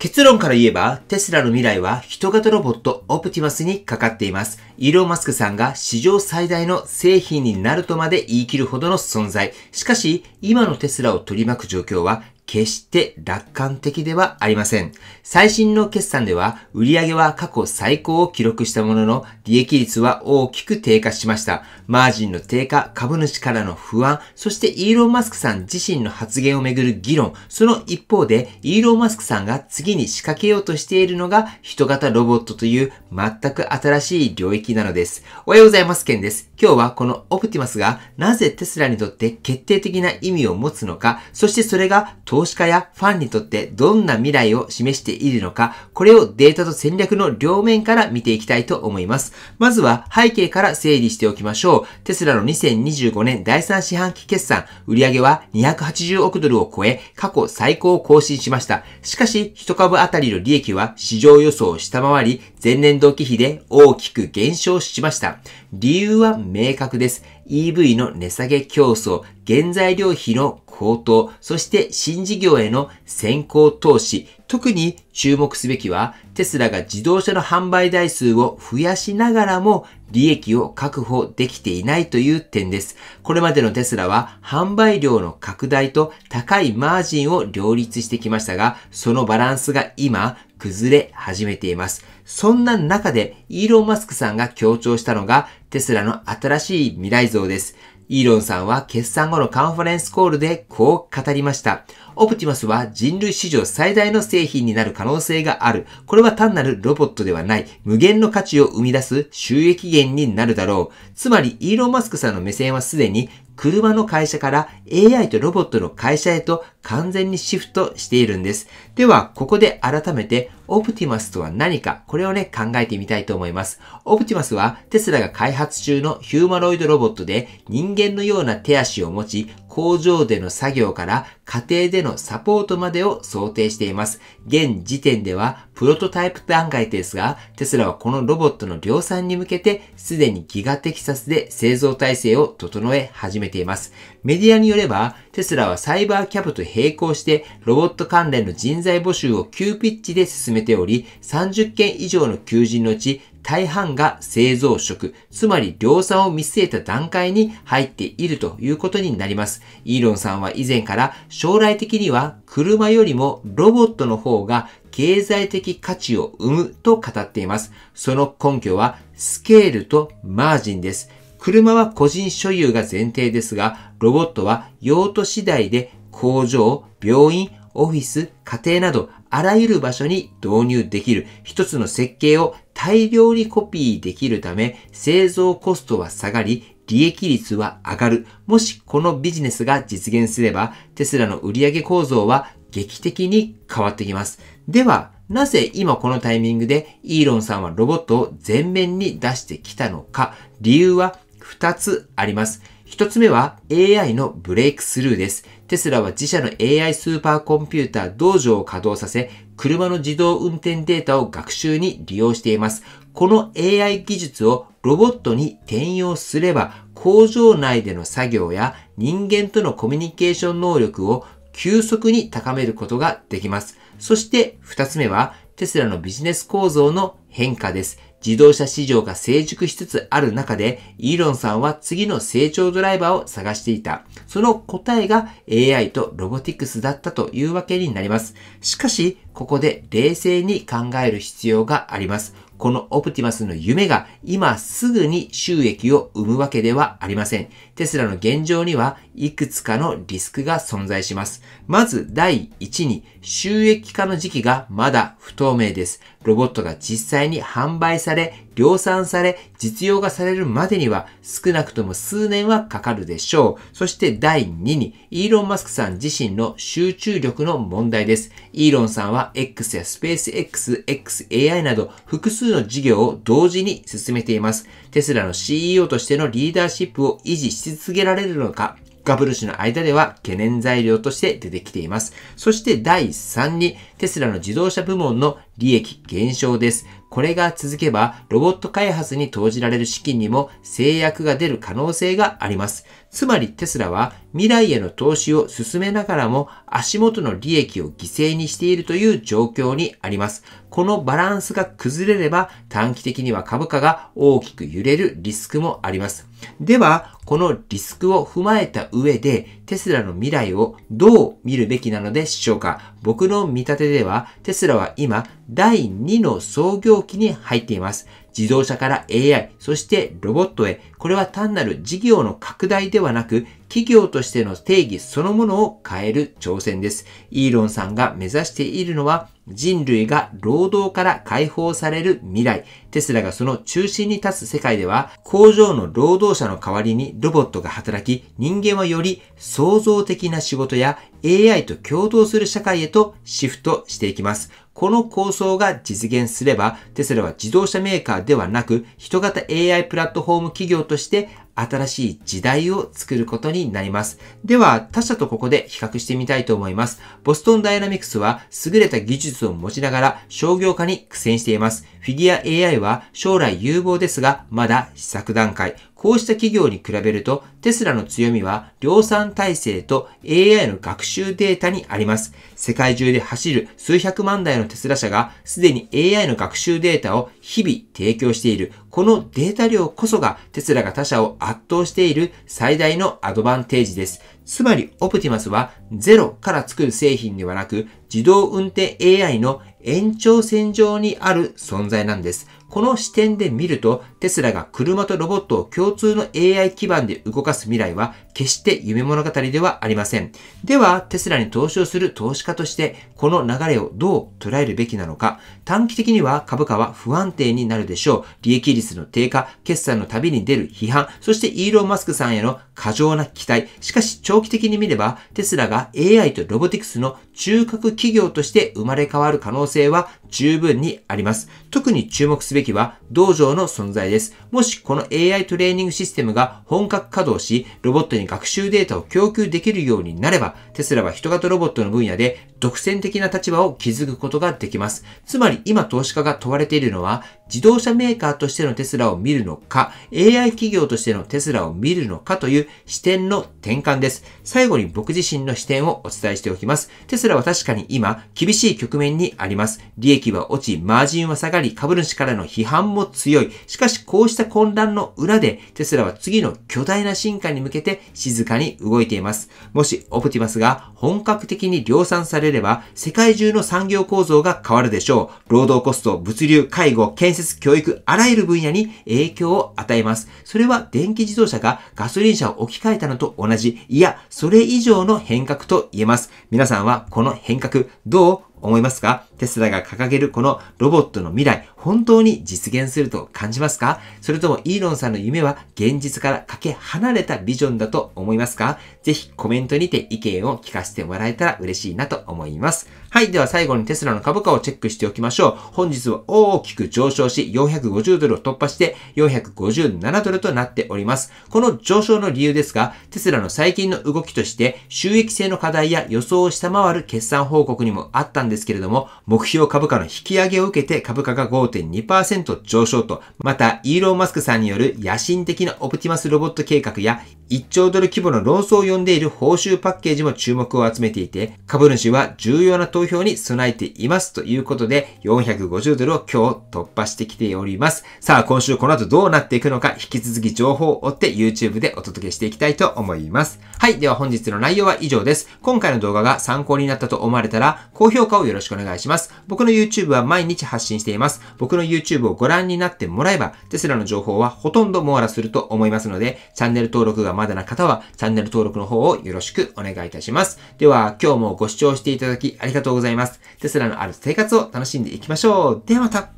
結論から言えば、テスラの未来は人型ロボットオプティマスにかかっています。イーロン・マスクさんが史上最大の製品になるとまで言い切るほどの存在。しかし、今のテスラを取り巻く状況は決して楽観的ではありません。最新の決算では売上は過去最高を記録したものの利益率は大きく低下しました。マージンの低下、株主からの不安、そしてイーロン・マスクさん自身の発言をめぐる議論、その一方でイーロン・マスクさんが次に仕掛けようとしているのが人型ロボットという全く新しい領域なのです。おはようございます、ケンです。今日はこのオプティマスがなぜテスラにとって決定的な意味を持つのか、そしてそれが投投資家やファンにとってどんな未来を示しているのか、これをデータと戦略の両面から見ていきたいと思います。まずは背景から整理しておきましょう。テスラの2025年第3四半期決算、売上は280億ドルを超え、過去最高を更新しました。しかし、1株あたりの利益は市場予想を下回り、前年同期比で大きく減少しました。理由は明確です。EV の値下げ競争、原材料費の高騰、そして新事業への先行投資、特に注目すべきは、テスラが自動車の販売台数を増やしながらも利益を確保できていないという点です。これまでのテスラは販売量の拡大と高いマージンを両立してきましたが、そのバランスが今、崩れ始めています。そんな中で、イーロン・マスクさんが強調したのが、テスラの新しい未来像です。イーロンさんは決算後のカンファレンスコールでこう語りました。オプティマスは人類史上最大の製品になる可能性がある。これは単なるロボットではない。無限の価値を生み出す収益源になるだろう。つまり、イーロン・マスクさんの目線はすでに車の会社から AI とロボットの会社へと完全にシフトしているんです。では、ここで改めて、オプティマスとは何か、これをね、考えてみたいと思います。オプティマスは、テスラが開発中のヒューマロイドロボットで、人間のような手足を持ち、工場での作業から家庭でのサポートまでを想定しています。現時点ではプロトタイプ段階ですが、テスラはこのロボットの量産に向けてすでにギガテキサスで製造体制を整え始めています。メディアによれば、テスラはサイバーキャブと並行してロボット関連の人材募集を急ピッチで進めており、30件以上の求人のうち大半が製造職、つまり量産を見据えた段階に入っているということになります。イーロンさんは以前から将来的には車よりもロボットの方が経済的価値を生むと語っています。その根拠はスケールとマージンです。車は個人所有が前提ですが、ロボットは用途次第で工場、病院、オフィス、家庭などあらゆる場所に導入できる一つの設計を大量にコピーできるため製造コストは下がり、利益率は上がる。もしこのビジネスが実現すれば、テスラの売上構造は劇的に変わってきます。では、なぜ今このタイミングでイーロンさんはロボットを前面に出してきたのか、理由は2つあります。一つ目は AI のブレイクスルーです。テスラは自社の AI スーパーコンピューター道場を稼働させ、車の自動運転データを学習に利用しています。この AI 技術をロボットに転用すれば、工場内での作業や人間とのコミュニケーション能力を急速に高めることができます。そして二つ目は、テスラのビジネス構造の変化です。自動車市場が成熟しつつある中で、イーロンさんは次の成長ドライバーを探していた。その答えが AI とロボティクスだったというわけになります。しかし、ここで冷静に考える必要があります。このオプティマスの夢が今すぐに収益を生むわけではありません。テスラの現状にはいくつかのリスクが存在します。まず第1に収益化の時期がまだ不透明です。ロボットが実際に販売され量産され実用化されるまでには少なくとも数年はかかるでしょう。そして第2に、イーロン・マスクさん自身の集中力の問題です。イーロンさんは X やスペース X、XAI など複数の事業を同時に進めています。テスラの CEO としてのリーダーシップを維持し続けられるのか、ガブル氏の間では懸念材料として出てきています。そして第3に、テスラの自動車部門の利益減少です。これが続けば、ロボット開発に投じられる資金にも制約が出る可能性があります。つまりテスラは未来への投資を進めながらも足元の利益を犠牲にしているという状況にあります。このバランスが崩れれば短期的には株価が大きく揺れるリスクもあります。では、このリスクを踏まえた上でテスラの未来をどう見るべきなのでしょうか僕の見立てでは、テスラは今、第2の創業期に入っています。自動車から AI、そしてロボットへ、これは単なる事業の拡大ではなく、企業としての定義そのものを変える挑戦です。イーロンさんが目指しているのは、人類が労働から解放される未来、テスラがその中心に立つ世界では、工場の労働者の代わりにロボットが働き、人間はより創造的な仕事や AI と共同する社会へとシフトしていきます。この構想が実現すれば、テスラは自動車メーカーではなく、人型 AI プラットフォーム企業として新しい時代を作ることになります。では、他社とここで比較してみたいと思います。ボストンダイナミクスは優れた技術を持ちながら商業化に苦戦しています。フィギュア AI は将来有望ですが、まだ試作段階。こうした企業に比べると、テスラの強みは量産体制と AI の学習データにあります。世界中で走る数百万台のテスラ社がすでに AI の学習データを日々提供している。このデータ量こそがテスラが他社を圧倒している最大のアドバンテージです。つまり、オプティマスはゼロから作る製品ではなく、自動運転 AI の延長線上にある存在なんです。この視点で見ると、テスラが車とロボットを共通の AI 基盤で動かす未来は、決して夢物語ではありません。では、テスラに投資をする投資家として、この流れをどう捉えるべきなのか。短期的には株価は不安定になるでしょう。利益率の低下、決算の度に出る批判、そしてイーロン・マスクさんへの過剰な期待。しかし、長期的に見れば、テスラが AI とロボティクスの中核企業として生まれ変わる可能性は十分にあります。特に注目すべきは道場の存在です。もしこの AI トレーニングシステムが本格稼働し、ロボットに学習データを供給できるようになれば、テスラは人型ロボットの分野で独占的な立場を築くことができます。つまり今投資家が問われているのは、自動車メーカーとしてのテスラを見るのか、AI 企業としてのテスラを見るのかという視点の転換です。最後に僕自身の視点をお伝えしておきます。テスラは確かに今、厳しい局面にあります。利益は落ち、マージンは下がり、株主からの批判も強い。しかし、こうした混乱の裏で、テスラは次の巨大な進化に向けて静かに動いています。もし、オプティマスが本格的に量産されれば、世界中の産業構造が変わるでしょう。労働コスト、物流、介護、建設設、教育、あらゆる分野に影響を与えます。それは電気自動車がガソリン車を置き換えたのと同じ、いや、それ以上の変革と言えます。皆さんはこの変革、どう思いますかテスラが掲げるこのロボットの未来、本当に実現すると感じますかそれともイーロンさんの夢は現実からかけ離れたビジョンだと思いますかぜひコメントにて意見を聞かせてもらえたら嬉しいなと思います。はい。では最後にテスラの株価をチェックしておきましょう。本日は大きく上昇し、450ドルを突破して457ドルとなっております。この上昇の理由ですが、テスラの最近の動きとして、収益性の課題や予想を下回る決算報告にもあったんですけれども、目標株価の引き上げを受けて株価が5.2%上昇と、また、イーロン・マスクさんによる野心的なオプティマスロボット計画や、1兆ドル規模の論争を呼んでいる報酬パッケージも注目を集めていて、株主は重要な投票に備えていますということで、450ドルを今日突破してきております。さあ、今週この後どうなっていくのか、引き続き情報を追って YouTube でお届けしていきたいと思います。はい、では本日の内容は以上です。今回の動画が参考になったと思われたら、高評価をよろしくお願いします。。僕の YouTube は毎日発信しています。僕の YouTube をご覧になってもらえば、テスラの情報はほとんど網羅すると思いますので、チャンネル登録がまだな方は、チャンネル登録の方をよろしくお願いいたします。では、今日もご視聴していただきありがとうございます。テスラのある生活を楽しんでいきましょう。ではまた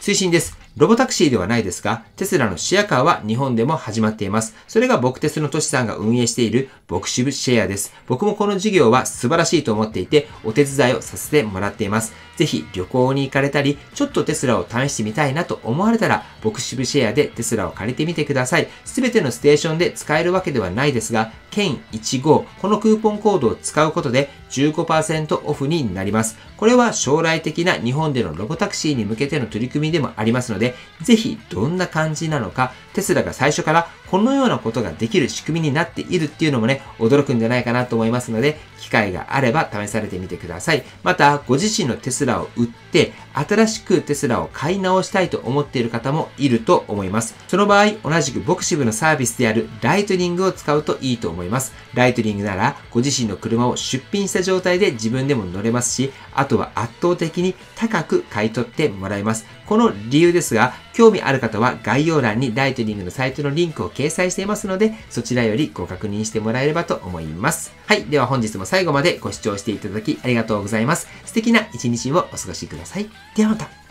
推進です。ロボタクシーではないですが、テスラのシェアカーは日本でも始まっています。それが僕テスのとしさんが運営しているボクシブシェアです。僕もこの事業は素晴らしいと思っていて、お手伝いをさせてもらっています。ぜひ旅行に行かれたり、ちょっとテスラを試してみたいなと思われたら、ボクシブシェアでテスラを借りてみてください。すべてのステーションで使えるわけではないですが、県1号、このクーポンコードを使うことで15%オフになります。これは将来的な日本でのロボタクシーに向けての取り組みでもありますので、ので、ぜひどんな感じなのか、テスラが最初からこのようなことができる仕組みになっているっていうのもね、驚くんじゃないかなと思いますので、機会があれば試されてみてください。また、ご自身のテスラを売って、新しくテスラを買い直したいと思っている方もいると思います。その場合、同じくボクシブのサービスであるライトニングを使うといいと思います。ライトニングなら、ご自身の車を出品した状態で自分でも乗れますし、あとは圧倒的に高く買い取ってもらえます。この理由ですが、興味ある方は概要欄にライトニングのサイトのリンクを掲載していますので、そちらよりご確認してもらえればと思います。はい。では本日も最後までご視聴していただきありがとうございます。素敵な一日をお過ごしください。ではまた。